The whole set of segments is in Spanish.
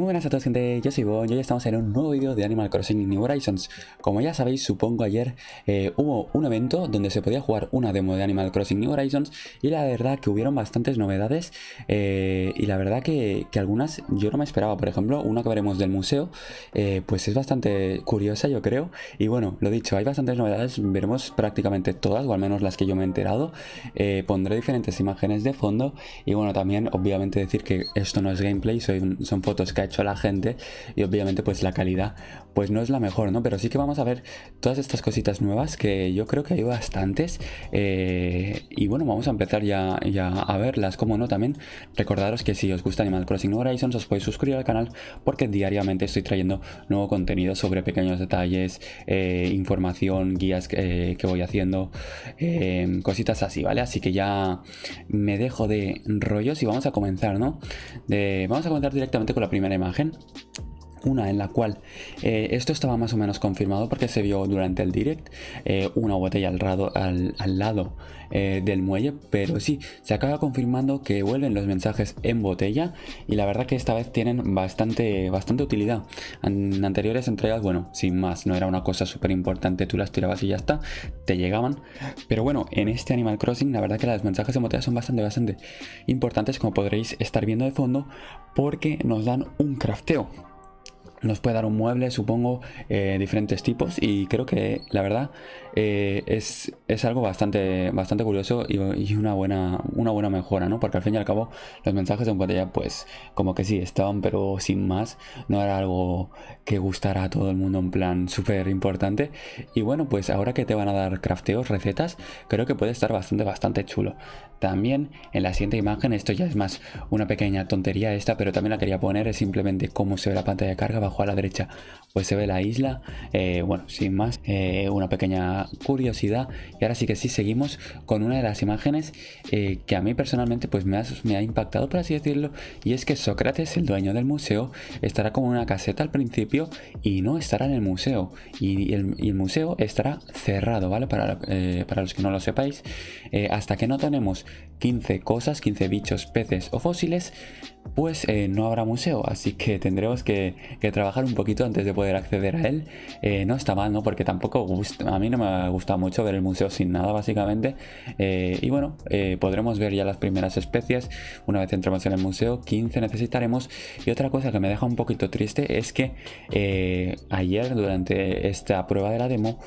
muy buenas a todos gente, yo soy Bon y hoy estamos en un nuevo vídeo de Animal Crossing New Horizons. Como ya sabéis, supongo ayer eh, hubo un evento donde se podía jugar una demo de Animal Crossing New Horizons y la verdad que hubieron bastantes novedades eh, y la verdad que, algunas yo no me esperaba. Por ejemplo, una que veremos del museo, eh, pues es bastante curiosa yo creo. Y bueno, lo dicho, hay bastantes novedades, veremos prácticamente todas o al menos las que yo me he enterado. pondré diferentes imágenes de fondo y bueno, también obviamente decir que esto no es gameplay, son fotos que ha hecho la gente y obviamente pues la calidad pues no es la mejor, ¿no? Pero sí que vamos a ver todas estas cositas nuevas que yo creo que hay bastantes. Eh, y bueno, vamos a empezar ya, a verlas, como no también. Recordaros que si os gusta Animal Crossing Horizons os podéis suscribir al canal porque diariamente estoy trayendo nuevo contenido sobre pequeños detalles, eh, información, guías eh, que voy haciendo, em, cositas así, ¿vale? Así que ya me dejo de rollos y vamos a comenzar, ¿no? vamos a comenzar directamente con la primera imagen una en la cual eh, esto estaba más o menos confirmado porque se vio durante el direct eh, una botella al, lado eh, del muelle pero sí se acaba confirmando que vuelven los mensajes en botella y la verdad que esta vez tienen bastante bastante utilidad en anteriores entregas bueno sin más no era una cosa súper importante tú las tirabas y ya está te llegaban pero bueno en este Animal Crossing la verdad que los mensajes en botella son bastante bastante importantes como podréis estar viendo de fondo porque nos dan un crafteo nos puede dar un mueble, supongo, eh, diferentes tipos y creo que la verdad eh, es, es, algo bastante, bastante curioso y, una, buena, una buena mejora, ¿no? Porque al fin y al cabo los mensajes en pantalla pues como que sí estaban, pero sin más, no era algo que gustara a todo el mundo en plan súper importante. Y bueno, pues ahora que te van a dar crafteos, recetas, creo que puede estar bastante, bastante chulo. También en la siguiente imagen, esto ya es más una pequeña tontería esta, pero también la quería poner, es simplemente cómo se ve la pantalla de carga a la derecha pues se ve la isla. Eh, bueno, sin más, eh, una pequeña curiosidad. Y ahora sí que sí, seguimos con una de las imágenes eh, que a mí personalmente pues me ha, me ha impactado, por así decirlo. Y es que Sócrates, el dueño del museo, estará como una caseta al principio y no estará en el museo. Y el, museo estará cerrado, ¿vale? Para, los que no lo sepáis, hasta que no tenemos 15 cosas, 15 bichos, peces o fósiles, pues no habrá museo. Así que tendremos que, que trabajar un poquito antes de poder acceder a él. Eh, no está mal, ¿no? Porque tampoco a mí no me gusta mucho ver el museo sin nada, básicamente. Eh, y bueno, eh, podremos ver ya las primeras especies. Una vez entremos en el museo, 15 necesitaremos. Y otra cosa que me deja un poquito triste es que ayer, durante esta prueba de la demo,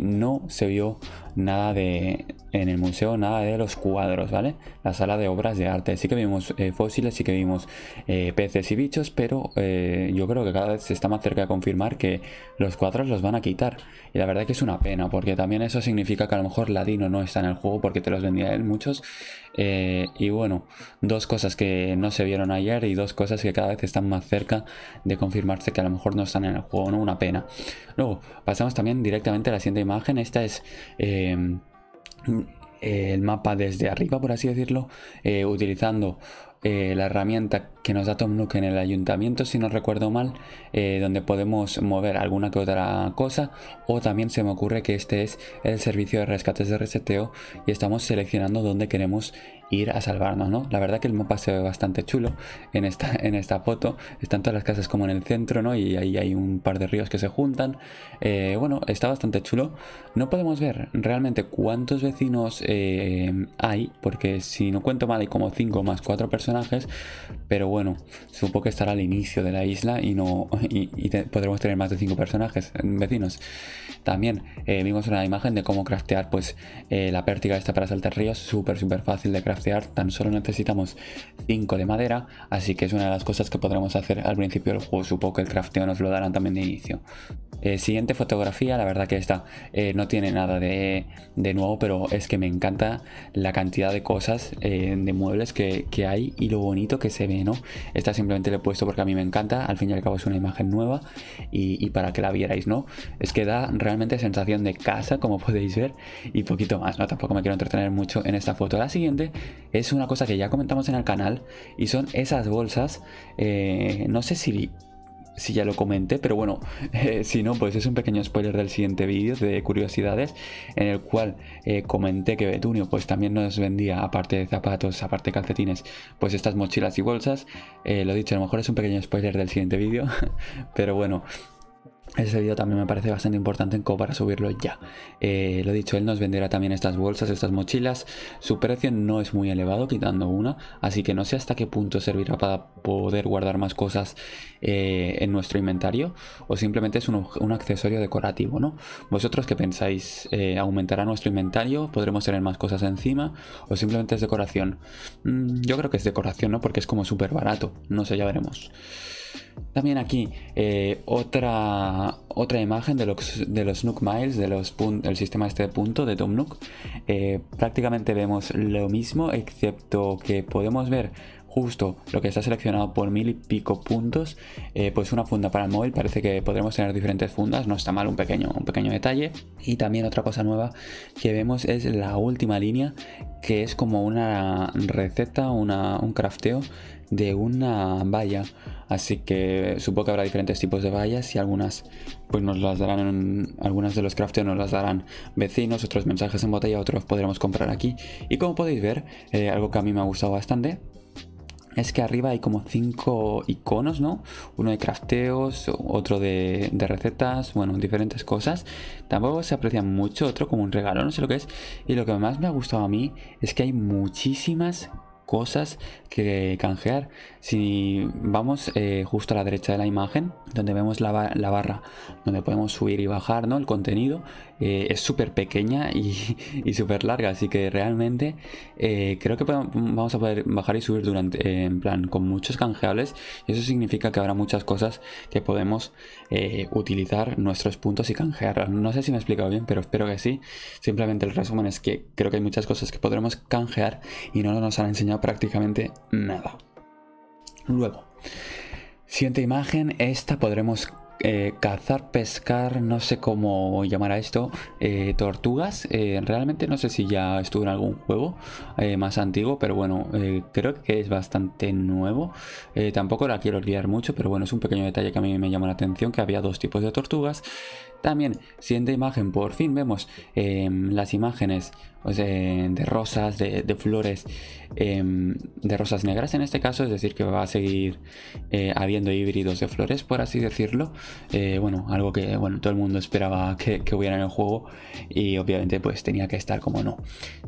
no se vio nada de, en el museo, nada de los cuadros, ¿vale? La sala de obras de arte. Sí que vimos eh, fósiles, sí que vimos eh, peces y bichos, pero eh, yo creo que cada vez se está más cerca de confirmar que los cuadros los van a quitar. Y la verdad que es una pena, porque también eso significa que a lo mejor Ladino no está en el juego porque te los vendía él muchos. y bueno, dos cosas que no se vieron ayer y dos cosas que cada vez están más cerca de confirmarse que a lo mejor no están en el juego, ¿no? Una pena. Luego, pasamos también directamente a la siguiente imagen. Esta es... Em, el mapa desde arriba, por así decirlo, eh, utilizando eh, la herramienta que nos da Tom Nook en el ayuntamiento, si no recuerdo mal, eh, donde podemos mover alguna que otra cosa. O también se me ocurre que este es el servicio de rescates de reseteo y estamos seleccionando dónde queremos ir a salvarnos, ¿no? La verdad que el mapa se ve bastante chulo en esta, en esta foto. Están todas las casas como en el centro, ¿no? Y ahí hay un par de ríos que se juntan. Eh, bueno, está bastante chulo. No podemos ver realmente cuántos vecinos hay, porque si no cuento mal hay como 5 más 4 personas pero bueno, supo que estará al inicio de la isla y no podremos tener más de 5 personajes eh, vecinos. También eh, vimos una imagen de cómo craftear pues eh, la pértiga esta para saltar ríos, súper súper fácil de craftear, tan solo necesitamos 5 de madera, así que es una de las cosas que podremos hacer al principio del juego, supongo que el crafteo nos lo darán también de inicio. siguiente fotografía, la verdad que esta no tiene nada de, nuevo, pero es que me encanta la cantidad de cosas, de muebles que, que hay y lo bonito que se ve, ¿no? Esta simplemente le he puesto porque a mí me encanta, al fin y al cabo es una imagen nueva y, y para que la vierais, ¿no? Es que da realmente sensación de casa, como podéis ver, y poquito más, ¿no? Tampoco me quiero entretener mucho en esta foto. La siguiente es una cosa que ya comentamos en el canal y son esas bolsas, eh, no sé si si ya lo comenté, pero bueno, eh, si no, pues es un pequeño spoiler del siguiente vídeo de curiosidades, en el cual eh, comenté que Betunio pues también nos vendía, aparte de zapatos, aparte de calcetines, pues estas mochilas y bolsas. Eh, lo dicho, a lo mejor es un pequeño spoiler del siguiente vídeo, pero bueno, ese vídeo también me parece bastante importante como para subirlo ya. Lo eh, lo dicho, él nos venderá también estas bolsas, estas mochilas. Su precio no es muy elevado, quitando una, así que no sé hasta qué punto servirá para poder guardar más cosas eh, en nuestro inventario, o simplemente es un, accesorio decorativo, ¿no? ¿Vosotros qué pensáis? Eh, ¿Aumentará nuestro inventario? ¿Podremos tener más cosas encima? ¿O simplemente es decoración? Mm, yo creo que es decoración, ¿no? Porque es como súper barato. No sé, ya veremos. También aquí eh, otra, otra imagen de los, de los Nook Miles, del sistema este punto de Tom eh, prácticamente vemos lo mismo, excepto que podemos ver justo lo que está seleccionado por mil y pico puntos, eh, pues una funda para el móvil, parece que podremos tener diferentes fundas, no está mal un pequeño, un pequeño detalle. Y también otra cosa nueva que vemos es la última línea, que es como una receta, un crafteo de una valla. Así que supongo que habrá diferentes tipos de vallas y algunas pues nos las darán, algunas de los crafteos nos las darán vecinos, otros mensajes en botella, otros podremos comprar aquí. Y como podéis ver, eh, algo que a mí me ha gustado bastante es que arriba hay como cinco iconos, ¿no? Uno de crafteos, otro de, recetas, bueno, diferentes cosas. Tampoco se aprecia mucho, otro como un regalo, no sé lo que es. Y lo que más me ha gustado a mí es que hay muchísimas cosas que canjear. Si vamos eh, justo a la derecha de la imagen, donde vemos la, la, barra, donde podemos subir y bajar, ¿no? El contenido. Eh, es súper pequeña y, súper larga, así que realmente eh, creo que vamos a poder bajar y subir durante, eh, en plan, con muchos canjeables. Y eso significa que habrá muchas cosas que podemos utilizar nuestros puntos y canjear. No sé si me he explicado bien, pero espero que sí. Simplemente el resumen es que creo que hay muchas cosas que podremos canjear y no nos han enseñado prácticamente nada. Luego, siguiente imagen, esta podremos eh, cazar, pescar, no sé cómo llamar a esto, eh, tortugas. Eh, realmente no sé si ya estuvo en algún juego más antiguo, pero bueno, creo que es bastante nuevo. tampoco la quiero olvidar mucho, pero bueno, es un pequeño detalle que a mí me llama la atención, que había dos tipos de tortugas. También, siguiente imagen, por fin vemos em, las imágenes pues, de rosas, de flores, em, de rosas negras en este caso, es decir, que va a seguir habiendo híbridos de flores, por así decirlo. Eh, bueno, algo que bueno, todo el mundo esperaba que, hubiera en el juego y obviamente pues tenía que estar como no.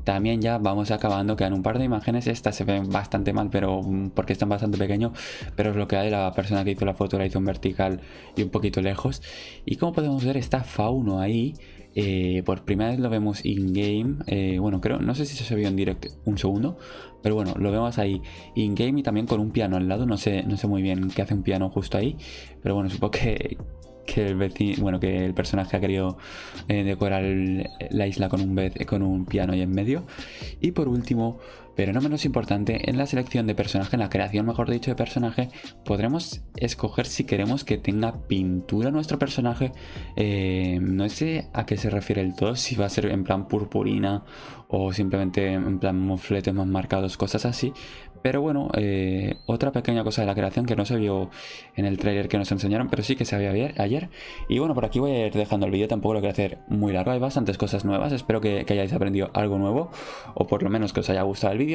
También ya vamos acabando, quedan un par de imágenes, estas se ven bastante mal pero mm, porque están bastante pequeños, pero es lo que hay, la persona que hizo la foto la hizo en vertical y un poquito lejos. Y como podemos ver está Fauno ahí eh, por primera vez lo vemos in-game. Eh, bueno, creo, no sé si se vio en directo un segundo, pero bueno, lo vemos ahí in-game y también con un piano al lado. No sé, no sé muy bien qué hace un piano justo ahí, pero bueno, supongo que, el, bueno, que el personaje ha querido eh, decorar la isla con un, con un piano ahí en medio. Y por último, pero no menos importante, en la selección de personaje, en la creación mejor dicho de personaje, podremos escoger si queremos que tenga pintura nuestro personaje. Eh, no sé a qué se refiere el todo, si va a ser en plan purpurina o simplemente en plan mofletes más marcados, cosas así. Pero bueno, eh, otra pequeña cosa de la creación que no se vio en el trailer que nos enseñaron, pero sí que se había ayer. Y bueno, por aquí voy a ir dejando el vídeo, tampoco lo quiero hacer muy largo, hay bastantes cosas nuevas, espero que hayáis aprendido algo nuevo, o por lo menos que os haya gustado el vídeo.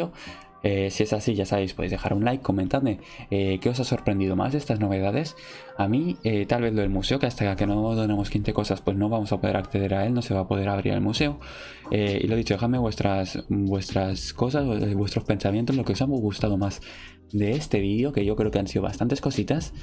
Eh, si es así, ya sabéis, podéis dejar un like, comentadme eh, qué os ha sorprendido más de estas novedades. A mí, eh, tal vez lo del museo, que hasta que no donemos 15 cosas, pues no vamos a poder acceder a él, no se va a poder abrir el museo. y lo dicho, dejadme vuestras, vuestras cosas, vuestros pensamientos, lo que os ha gustado más de este vídeo, que yo creo que han sido bastantes cositas.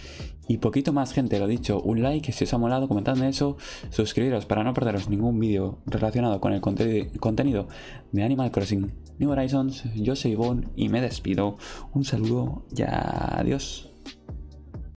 Y poquito más, gente, lo dicho, un like si os ha molado, comentadme eso, suscribiros para no perderos ningún vídeo relacionado con el contenido de Animal Crossing New Horizons. Yo soy Ivonne y me despido. Un saludo y adiós.